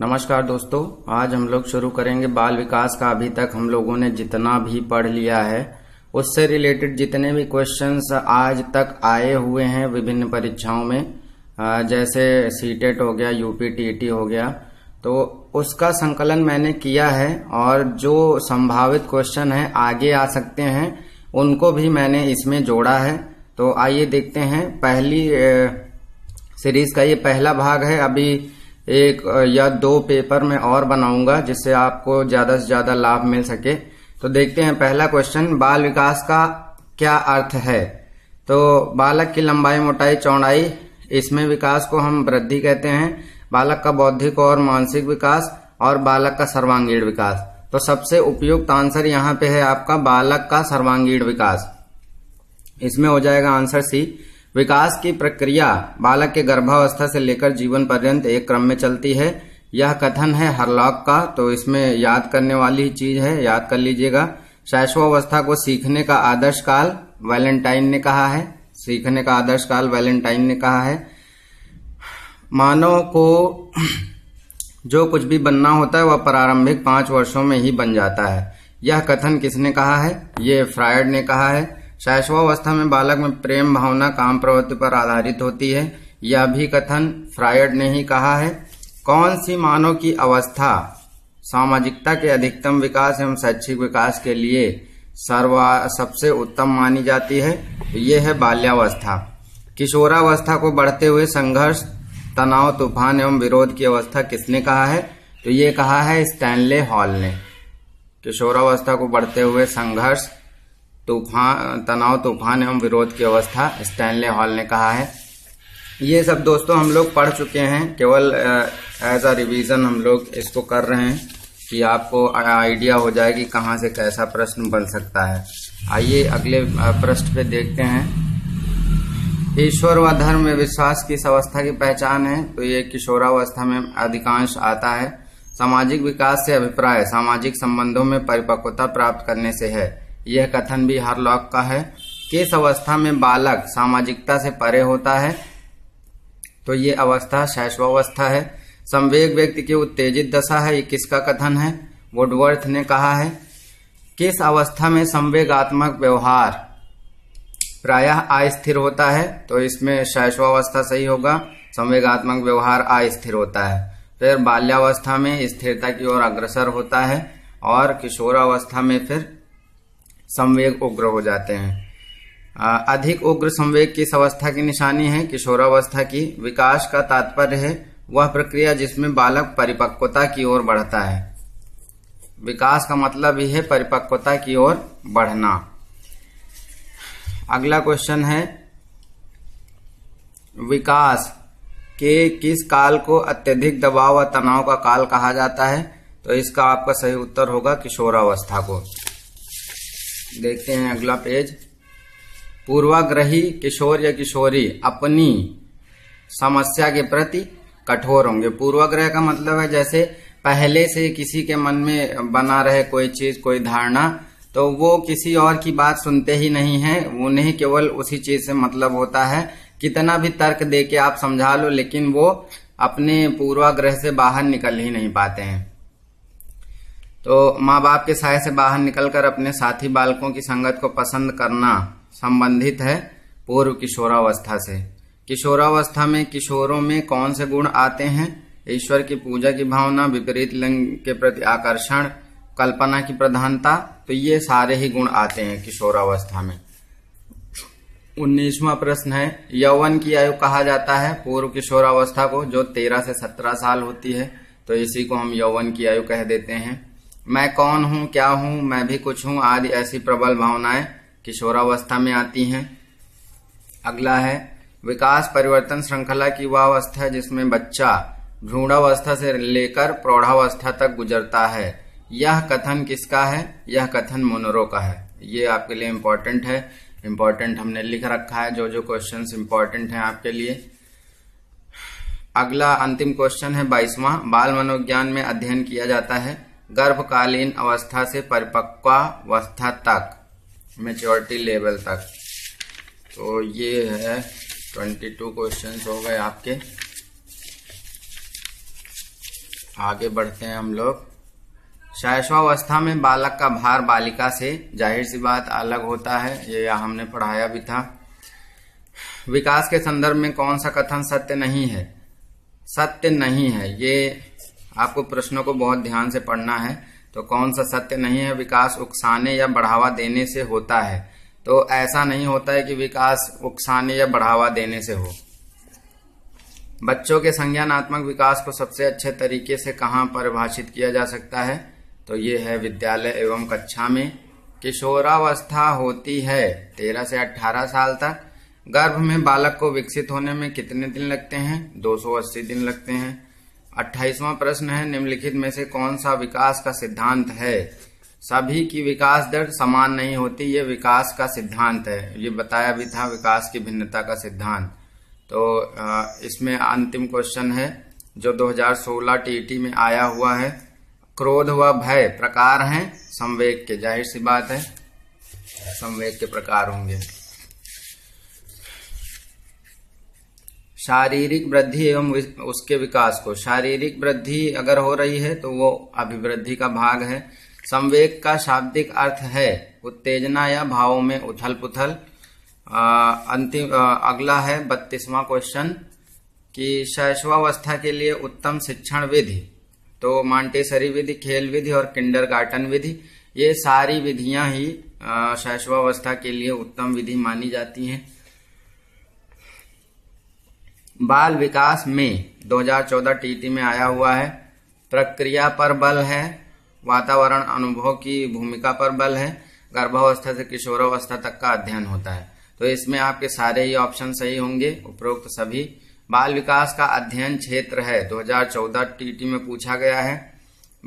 नमस्कार दोस्तों आज हम लोग शुरू करेंगे बाल विकास का अभी तक हम लोगों ने जितना भी पढ़ लिया है उससे रिलेटेड जितने भी क्वेश्चंस आज तक आए हुए हैं विभिन्न परीक्षाओं में जैसे सीटेट e हो गया यूपी e हो गया तो उसका संकलन मैंने किया है और जो संभावित क्वेश्चन है आगे आ सकते हैं उनको भी मैंने इसमें जोड़ा है तो आइए देखते हैं पहली सीरीज का ये पहला भाग है अभी एक या दो पेपर मैं और बनाऊंगा जिससे आपको ज्यादा से ज्यादा लाभ मिल सके तो देखते हैं पहला क्वेश्चन बाल विकास का क्या अर्थ है तो बालक की लंबाई मोटाई चौड़ाई इसमें विकास को हम वृद्धि कहते हैं बालक का बौद्धिक और मानसिक विकास और बालक का सर्वांगीण विकास तो सबसे उपयुक्त आंसर यहाँ पे है आपका बालक का सर्वांगीण विकास इसमें हो जाएगा आंसर सी विकास की प्रक्रिया बालक के गर्भावस्था से लेकर जीवन पर्यंत एक क्रम में चलती है यह कथन है हरलॉक का तो इसमें याद करने वाली चीज है याद कर लीजिएगा शैशवावस्था को सीखने का आदर्श काल वैलेंटाइन ने कहा है सीखने का आदर्श काल वैलेंटाइन ने कहा है मानव को जो कुछ भी बनना होता है वह प्रारंभिक पांच वर्षों में ही बन जाता है यह कथन किसने कहा है ये फ्रायड ने कहा है शैशवावस्था में बालक में प्रेम भावना काम प्रवृत्ति पर आधारित होती है यह भी कथन फ्रायड ने ही कहा है कौन सी मानव की अवस्था सामाजिकता के अधिकतम विकास एवं शैक्षिक विकास के लिए सर्वा सबसे उत्तम मानी जाती है ये है बाल्यावस्था किशोरावस्था को बढ़ते हुए संघर्ष तनाव तूफान एवं विरोध की अवस्था किसने कहा है तो ये कहा है स्टैनले हॉल ने किशोरावस्था को बढ़ते हुए संघर्ष तूफान तनाव तूफान एवं विरोध की अवस्था स्टैनले हॉल ने कहा है ये सब दोस्तों हम लोग पढ़ चुके हैं केवल एज अ रिविजन हम लोग इसको कर रहे हैं कि आपको आइडिया हो जाए कि कहाँ से कैसा प्रश्न बन सकता है आइए अगले प्रश्न पे देखते हैं ईश्वर व धर्म में विश्वास किस अवस्था की पहचान है तो ये किशोरावस्था में अधिकांश आता है सामाजिक विकास से अभिप्राय सामाजिक संबंधों में परिपक्वता प्राप्त करने से है यह कथन भी हर लॉक का है किस अवस्था में बालक सामाजिकता से परे होता है तो ये अवस्था शैशवावस्था है संवेग व्यक्ति की उत्तेजित दशा है ये किसका कथन है वुडवर्थ ने कहा है किस अवस्था में संवेगात्मक व्यवहार प्रायः अस्थिर होता है तो इसमें शैशवावस्था सही होगा संवेगात्मक व्यवहार अस्थिर होता है फिर बाल्यावस्था में स्थिरता की ओर अग्रसर होता है और किशोरावस्था में फिर संवेग उग्र हो जाते हैं अधिक उग्र संवेग किस अवस्था की निशानी है किशोरावस्था की विकास का तात्पर्य है वह प्रक्रिया जिसमें बालक परिपक्वता की ओर बढ़ता है विकास का मतलब ही है परिपक्वता की ओर बढ़ना अगला क्वेश्चन है विकास के किस काल को अत्यधिक दबाव व तनाव का काल कहा जाता है तो इसका आपका सही उत्तर होगा किशोरावस्था को देखते हैं अगला पेज पूर्वाग्रही किशोर या किशोरी अपनी समस्या के प्रति कठोर होंगे पूर्वाग्रह का मतलब है जैसे पहले से किसी के मन में बना रहे कोई चीज कोई धारणा तो वो किसी और की बात सुनते ही नहीं है उन्हें केवल उसी चीज से मतलब होता है कितना भी तर्क दे के आप समझा लो लेकिन वो अपने पूर्वाग्रह से बाहर निकल ही नहीं पाते हैं तो माँ बाप के साय से बाहर निकलकर अपने साथी बालकों की संगत को पसंद करना संबंधित है पूर्व किशोरावस्था से किशोरावस्था में किशोरों में कौन से गुण आते हैं ईश्वर की पूजा की भावना विपरीत लिंग के प्रति आकर्षण कल्पना की प्रधानता तो ये सारे ही गुण आते हैं किशोरावस्था में उन्नीसवा प्रश्न है यौवन की आयु कहा जाता है पूर्व किशोरावस्था को जो तेरह से सत्रह साल होती है तो इसी को हम यौवन की आयु कह देते हैं मैं कौन हूं क्या हूं मैं भी कुछ हूं आदि ऐसी प्रबल भावनाएं किशोरावस्था में आती हैं अगला है विकास परिवर्तन श्रृंखला की वह अवस्था है जिसमें बच्चा भ्रूणावस्था से लेकर प्रौढ़ावस्था तक गुजरता है यह कथन किसका है यह कथन मोनरो का है ये आपके लिए इम्पोर्टेंट है इम्पोर्टेंट हमने लिख रखा है जो जो क्वेश्चंस इम्पोर्टेंट हैं आपके लिए अगला अंतिम क्वेश्चन है बाईसवां बाल मनोविज्ञान में अध्ययन किया जाता है गर्भकालीन अवस्था से परिपक्वावस्था तक मेच्योरिटी लेवल तक तो ये है ट्वेंटी टू क्वेश्चन हो गए आपके आगे बढ़ते हैं हम लोग शैशवावस्था में बालक का भार बालिका से जाहिर सी बात अलग होता है ये हमने पढ़ाया भी था विकास के संदर्भ में कौन सा कथन सत्य नहीं है सत्य नहीं है ये आपको प्रश्नों को बहुत ध्यान से पढ़ना है तो कौन सा सत्य नहीं है विकास उकसाने या बढ़ावा देने से होता है तो ऐसा नहीं होता है कि विकास उकसाने या बढ़ावा देने से हो बच्चों के संज्ञानात्मक विकास को सबसे अच्छे तरीके से कहाँ परिभाषित किया जा सकता है तो ये है विद्यालय एवं कक्षा में किशोरावस्था होती है तेरह से अठारह साल तक गर्भ में बालक को विकसित होने में कितने दिन लगते हैं अस्सी दिन लगते हैं अट्ठाईसवां प्रश्न है निम्नलिखित में से कौन सा विकास का सिद्धांत है सभी की विकास दर समान नहीं होती ये विकास का सिद्धांत है ये बताया भी था विकास की भिन्नता का सिद्धांत तो इसमें अंतिम क्वेश्चन है जो 2016 टी में आया हुआ है क्रोध व भय प्रकार हैं संवेग के जाहिर सी बात है संवेग के प्रकार होंगे शारीरिक वृद्धि एवं उसके विकास को शारीरिक वृद्धि अगर हो रही है तो वो अभिवृद्धि का भाग है संवेग का शाब्दिक अर्थ है उत्तेजना या भावों में उथल पुथल अंतिम अगला है बत्तीसवा क्वेश्चन कि शैशवावस्था के लिए उत्तम शिक्षण विधि तो मांटेसरी विधि खेल विधि और किंडर विधि ये सारी विधियां ही शैशवावस्था के लिए उत्तम विधि मानी जाती हैं बाल विकास में 2014 टीटी में आया हुआ है प्रक्रिया पर बल है वातावरण अनुभव की भूमिका पर बल है गर्भावस्था से किशोरावस्था तक का अध्ययन होता है तो इसमें आपके सारे ही ऑप्शन सही होंगे उपरोक्त सभी बाल विकास का अध्ययन क्षेत्र है 2014 टीटी में पूछा गया है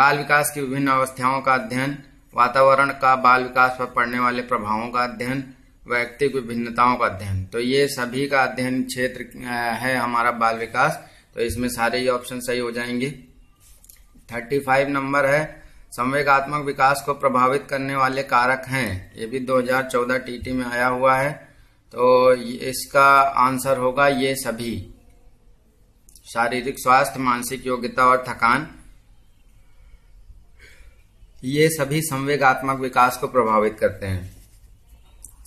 बाल विकास की विभिन्न अवस्थाओं का अध्ययन वातावरण का बाल विकास पर पड़ने वाले प्रभावों का अध्ययन व्यक्तिक विभिन्नताओं का अध्ययन तो ये सभी का अध्ययन क्षेत्र है हमारा बाल विकास तो इसमें सारे ही ऑप्शन सही हो जाएंगे थर्टी फाइव नंबर है संवेगात्मक विकास को प्रभावित करने वाले कारक हैं ये भी 2014 टीटी में आया हुआ है तो इसका आंसर होगा ये सभी शारीरिक स्वास्थ्य मानसिक योग्यता और थकान ये सभी संवेगात्मक विकास को प्रभावित करते हैं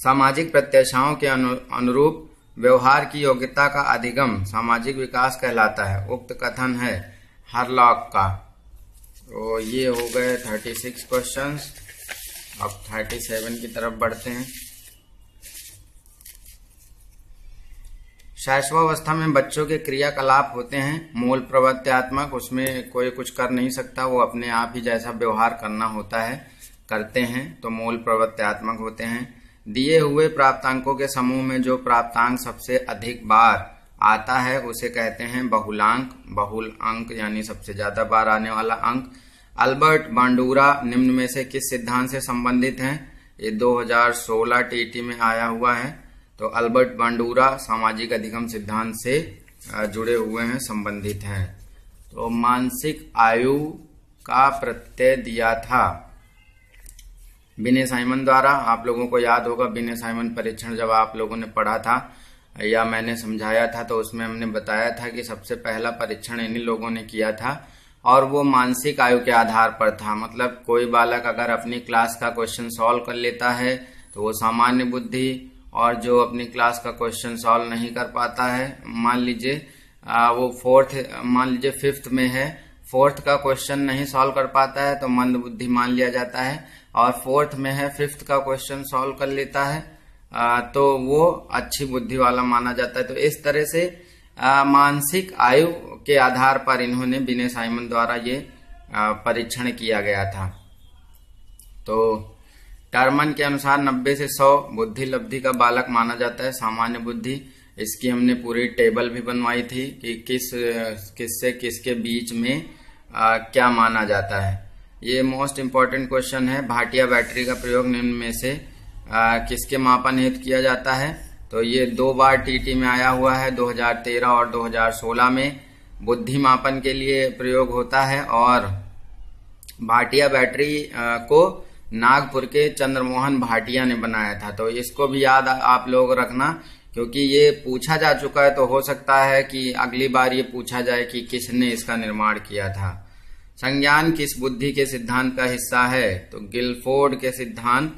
सामाजिक प्रत्याशाओं के अनु, अनुरूप व्यवहार की योग्यता का अधिगम सामाजिक विकास कहलाता है उक्त कथन है हरलॉक का तो ये हो गए थर्टी सिक्स क्वेश्चन अब थर्टी सेवन की तरफ बढ़ते हैं शैशवावस्था में बच्चों के क्रियाकलाप होते हैं मूल प्रवृत्त्यात्मक उसमें कोई कुछ कर नहीं सकता वो अपने आप ही जैसा व्यवहार करना होता है करते हैं तो मूल प्रवृत्त्यात्मक होते हैं दिए हुए प्राप्तांकों के समूह में जो प्राप्तांक सबसे अधिक बार आता है उसे कहते हैं बहुलांक बहुल अंक यानी सबसे ज्यादा बार आने वाला अंक अल्बर्ट बांडूरा निम्न में से किस सिद्धांत से संबंधित हैं ये 2016 टीटी में आया हुआ है तो अल्बर्ट बांडूरा सामाजिक अधिगम सिद्धांत से जुड़े हुए हैं संबंधित हैं तो मानसिक आयु का प्रत्यय दिया था बिने साइमन द्वारा आप लोगों को याद होगा बिने साइमन परीक्षण जब आप लोगों ने पढ़ा था या मैंने समझाया था तो उसमें हमने बताया था कि सबसे पहला परीक्षण इन्हीं लोगों ने किया था और वो मानसिक आयु के आधार पर था मतलब कोई बालक अगर अपनी क्लास का क्वेश्चन सॉल्व कर लेता है तो वो सामान्य बुद्धि और जो अपनी क्लास का क्वेश्चन सॉल्व नहीं कर पाता है मान लीजिए वो फोर्थ मान लीजिए फिफ्थ में है फोर्थ का क्वेश्चन नहीं सॉल्व कर पाता है तो मंद बुद्धि मान लिया जाता है और फोर्थ में है फिफ्थ का क्वेश्चन सॉल्व कर लेता है आ, तो वो अच्छी बुद्धि वाला माना जाता है तो इस तरह से मानसिक आयु के आधार पर इन्होंने बिने साइमन द्वारा ये परीक्षण किया गया था तो टर्मन के अनुसार 90 से 100 बुद्धि लब्धि का बालक माना जाता है सामान्य बुद्धि इसकी हमने पूरी टेबल भी बनवाई थी कि किस किससे किसके बीच में आ, क्या माना जाता है ये मोस्ट इम्पॉर्टेंट क्वेश्चन है भाटिया बैटरी का प्रयोग निम्न में से आ, किसके मापन हेतु किया जाता है तो ये दो बार टीटी में आया हुआ है 2013 और 2016 में बुद्धि मापन के लिए प्रयोग होता है और भाटिया बैटरी आ, को नागपुर के चंद्रमोहन भाटिया ने बनाया था तो इसको भी याद आप लोग रखना क्योंकि ये पूछा जा चुका है तो हो सकता है कि अगली बार ये पूछा जाए कि किसने इसका निर्माण किया था संज्ञान किस बुद्धि के सिद्धांत का हिस्सा है तो गिलफोर्ड के सिद्धांत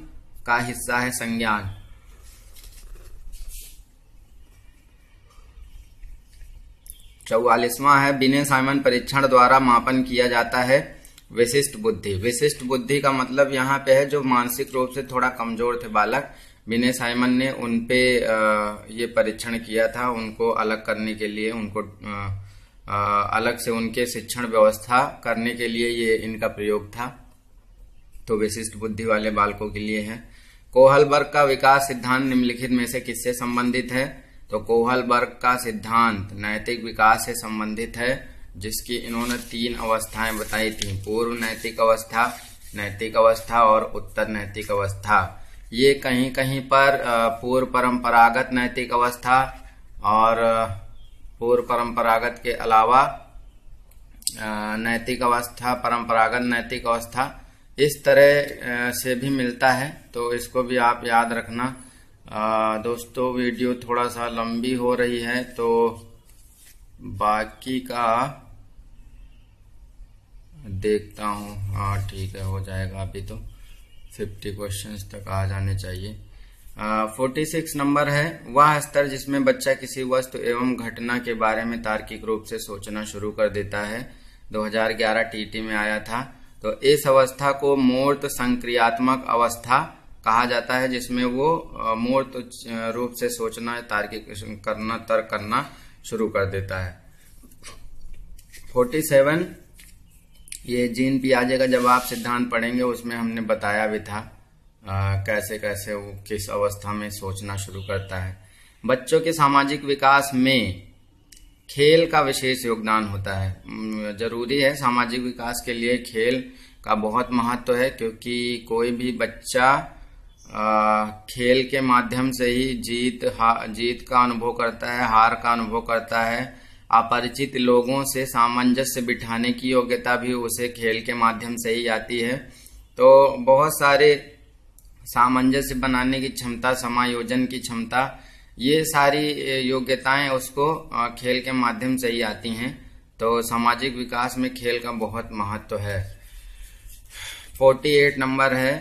का हिस्सा है संज्ञान चौवालिसवा है बिने साइमन परीक्षण द्वारा मापन किया जाता है विशिष्ट बुद्धि विशिष्ट बुद्धि का मतलब यहाँ पे है जो मानसिक रूप से थोड़ा कमजोर थे बालक बिने साइमन ने उनपे ये परीक्षण किया था उनको अलग करने के लिए उनको आ, अलग से उनके शिक्षण व्यवस्था करने के लिए ये इनका प्रयोग था तो विशिष्ट बुद्धि वाले बालकों के लिए है कोहल वर्ग का विकास सिद्धांत निम्नलिखित में से किससे संबंधित है तो कोहल वर्ग का सिद्धांत नैतिक विकास से संबंधित है जिसकी इन्होंने तीन अवस्थाएं बताई थी पूर्व नैतिक अवस्था नैतिक अवस्था और उत्तर नैतिक अवस्था ये कहीं कहीं पर पूर्व परंपरागत नैतिक अवस्था और पूर्व परंपरागत के अलावा नैतिक अवस्था परंपरागत नैतिक अवस्था इस तरह से भी मिलता है तो इसको भी आप याद रखना दोस्तों वीडियो थोड़ा सा लंबी हो रही है तो बाकी का देखता हूँ हाँ ठीक है हो जाएगा अभी तो फिफ्टी क्वेश्चंस तक आ जाने चाहिए फोर्टी सिक्स नंबर है वह स्तर जिसमें बच्चा किसी वस्तु एवं घटना के बारे में तार्किक रूप से सोचना शुरू कर देता है 2011 टीटी में आया था तो इस अवस्था को मूर्त संक्रियात्मक अवस्था कहा जाता है जिसमें वो मूर्त रूप से सोचना तार्किक करना तर्क करना शुरू कर देता है 47 ये जीन पियाजे का जब आप सिद्धांत पढ़ेंगे उसमें हमने बताया भी था आ, कैसे कैसे वो किस अवस्था में सोचना शुरू करता है बच्चों के सामाजिक विकास में खेल का विशेष योगदान होता है जरूरी है सामाजिक विकास के लिए खेल का बहुत महत्व है क्योंकि कोई भी बच्चा आ, खेल के माध्यम से ही जीत हा जीत का अनुभव करता है हार का अनुभव करता है अपरिचित लोगों से सामंजस्य बिठाने की योग्यता भी उसे खेल के माध्यम से ही आती है तो बहुत सारे सामंजस्य बनाने की क्षमता समायोजन की क्षमता ये सारी योग्यताएं उसको खेल के माध्यम से ही आती हैं तो सामाजिक विकास में खेल का बहुत महत्व तो है फोर्टी एट नंबर है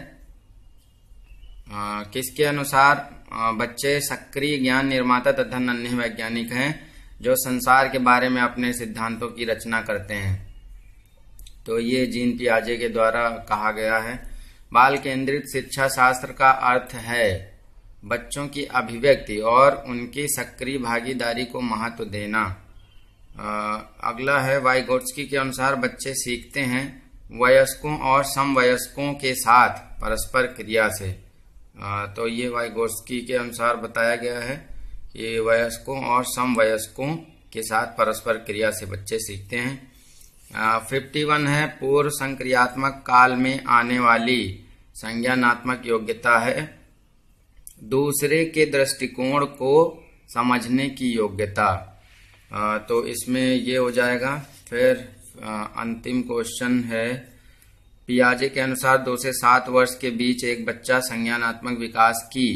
किसके अनुसार बच्चे सक्रिय ज्ञान निर्माता तथा नन्हे वैज्ञानिक हैं जो संसार के बारे में अपने सिद्धांतों की रचना करते हैं तो ये जीन पियाजे के द्वारा कहा गया है बाल केंद्रित शिक्षा शास्त्र का अर्थ है बच्चों की अभिव्यक्ति और उनकी सक्रिय भागीदारी को महत्व देना आ, अगला है वाइगोट्सकी के अनुसार बच्चे सीखते हैं वयस्कों और समवयस्कों के साथ परस्पर क्रिया से आ, तो ये वाइगोट्सकी के अनुसार बताया गया है कि वयस्कों और समवयस्कों के साथ परस्पर क्रिया से बच्चे सीखते हैं फिफ्टी वन है पूर्व संक्रियात्मक काल में आने वाली संज्ञानात्मक योग्यता है दूसरे के दृष्टिकोण को समझने की योग्यता तो इसमें ये हो जाएगा फिर अंतिम क्वेश्चन है पियाजे के अनुसार दो से सात वर्ष के बीच एक बच्चा संज्ञानात्मक विकास की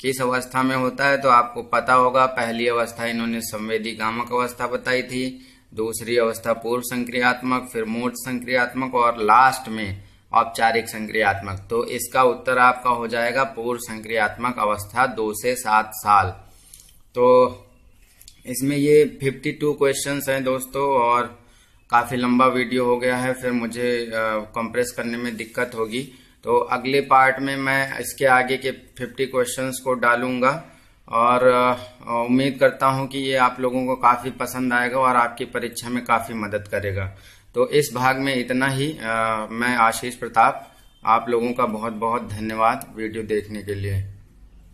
किस अवस्था में होता है तो आपको पता होगा पहली अवस्था इन्होंने संवेदी गामक अवस्था बताई थी दूसरी अवस्था पूर्व संक्रियात्मक फिर मूर्त संक्रियात्मक और लास्ट में औपचारिक संक्रियात्मक तो इसका उत्तर आपका हो जाएगा पूर्व संक्रियात्मक अवस्था दो से सात साल तो इसमें ये फिफ्टी टू क्वेश्चंस हैं दोस्तों और काफ़ी लंबा वीडियो हो गया है फिर मुझे कंप्रेस करने में दिक्कत होगी तो अगले पार्ट में मैं इसके आगे के फिफ्टी क्वेश्चंस को डालूंगा और उम्मीद करता हूं कि ये आप लोगों को काफ़ी पसंद आएगा और आपकी परीक्षा में काफ़ी मदद करेगा तो इस भाग में इतना ही आ, मैं आशीष प्रताप आप लोगों का बहुत बहुत धन्यवाद वीडियो देखने के लिए